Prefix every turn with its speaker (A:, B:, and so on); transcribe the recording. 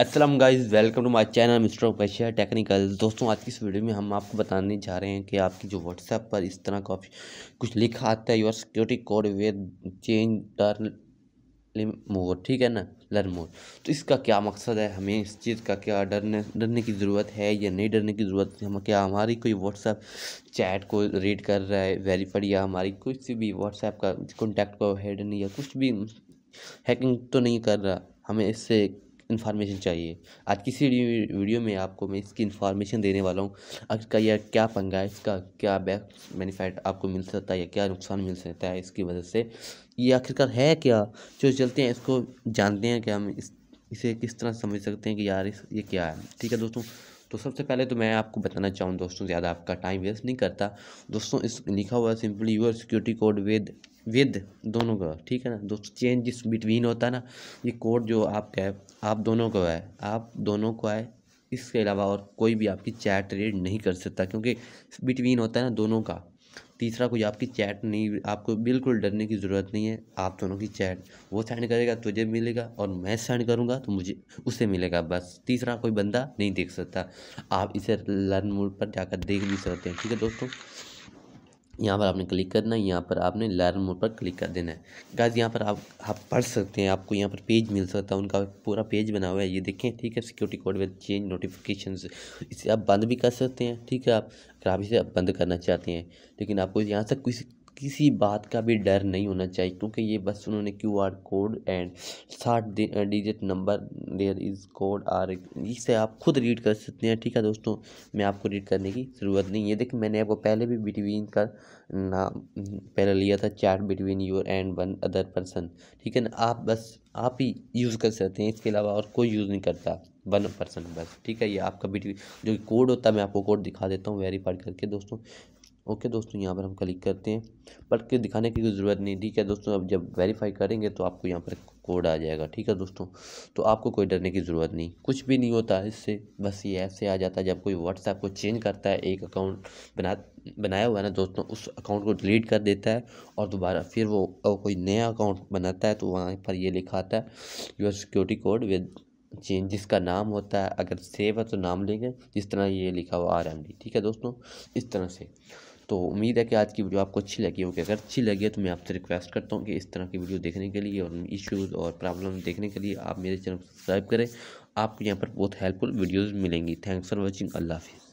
A: Aslam guys welcome to my channel mister पैशा technical दोस्तों आज की इस वीडियो में हम आपको बताने जा रहे हैं कि आपकी जो व्हाट्सएप पर इस तरह का कुछ लिखा आता है योर सिक्योरिटी कोड वे चेंज दर मोर ठीक है ना लर्न मोर तो इसका क्या मकसद है हमें इस चीज़ का क्या डरने डरने की ज़रूरत है या नहीं डरने की ज़रूरत है हम क्या हमारी कोई व्हाट्सएप चैट को रीड कर रहा है वेरीफाइड या हमारी कुछ भी व्हाट्सएप का कॉन्टैक्ट को नहीं या कुछ भी हैकिंग तो नहीं कर रहा हमें इससे इन्फॉर्मेशन चाहिए आज किसी वीडियो में आपको मैं इसकी इन्फॉर्मेशन देने वाला हूँ इसका यह क्या पंगा है इसका क्या बैक बेनिफिट आपको मिल सकता है या क्या नुकसान मिल सकता है इसकी वजह से ये आखिरकार है क्या जो चलते हैं इसको जानते हैं कि हम इस इसे किस तरह समझ सकते हैं कि यार इस ये क्या है ठीक है दोस्तों तो सबसे पहले तो मैं आपको बताना चाहूँ दोस्तों ज़्यादा आपका टाइम वेस्ट नहीं करता दोस्तों इस लिखा हुआ simply your security code with with दोनों का ठीक है ना दोस्तों चेंज जिस बिटवीन होता है ना ये कोड जो आपका है आप दोनों का है आप दोनों को है इसके अलावा और कोई भी आपकी चैट रीड नहीं कर सकता क्योंकि बिटवीन होता है ना दोनों का तीसरा कोई आपकी चैट नहीं आपको बिल्कुल डरने की ज़रूरत नहीं है आप दोनों की चैट वो सेंड करेगा तुझे मिलेगा और मैं सेंड करूँगा तो मुझे उसे मिलेगा बस तीसरा कोई बंदा नहीं देख सकता आप इसे लर्न मोड पर जाकर देख भी सकते हैं ठीक है दोस्तों यहाँ पर आपने क्लिक करना है यहाँ पर आपने लर्न मोड पर क्लिक कर देना है गाइज यहाँ पर आप आप पढ़ सकते हैं आपको यहाँ पर पेज मिल सकता है उनका पूरा पेज बना हुआ है ये देखें ठीक है security code with change notification इसे आप बंद भी कर सकते हैं ठीक है आप अगर आप इसे बंद करना चाहते हैं लेकिन आपको यहाँ से किसी किसी बात का भी डर नहीं होना चाहिए क्योंकि ये बस उन्होंने क्यू आर कोड एंड साठ digit number there is code आर इसे आप खुद रीड कर सकते हैं ठीक है दोस्तों मैं आपको रीड करने की ज़रूरत नहीं है देखिए मैंने आपको पहले भी बिटवीन का नाम पहले लिया था chat between your and one other person ठीक है ना आप बस आप ही यूज़ कर सकते हैं इसके अलावा और कोई यूज़ नहीं करता वन पर्सन बस ठीक है ये आपका बिटवीन जो कोड होता है मैं आपको कोड दिखा देता हूँ वेरीफाई करके दोस्तों ओके दोस्तों यहाँ पर हम क्लिक करते हैं बट के दिखाने की कोई ज़रूरत नहीं ठीक है दोस्तों अब जब वेरीफाई करेंगे तो आपको यहाँ पर कोड आ जाएगा ठीक है दोस्तों तो आपको कोई डरने की ज़रूरत नहीं कुछ भी नहीं होता इससे बस ये ऐसे आ जाता है जब कोई व्हाट्सएप को चेंज करता है एक अकाउंट बना बनाया हुआ है ना दोस्तों उस अकाउंट को डिलीट कर देता है और दोबारा फिर वो कोई नया अकाउंट बनाता है तो वहाँ पर ये लिखा आता है your security code with change जिसका नाम होता है अगर सेव है तो नाम लेंगे जिस तरह ये लिखा हुआ आर एम डी ठीक है दोस्तों इस तरह से तो उम्मीद है कि आज की वीडियो आपको अच्छी लगी होगी अगर अच्छी लगी है तो मैं आपसे रिक्वेस्ट करता हूँ कि इस तरह की वीडियो देखने के लिए और इश्यूज़ और प्रॉब्लम देखने के लिए आप मेरे चैनल को सब्सक्राइब करें आपको यहाँ पर बहुत हेल्पफुल वीडियोज़ मिलेंगी थैंक्स फॉर वॉचिंग अल्लाह हाफिज़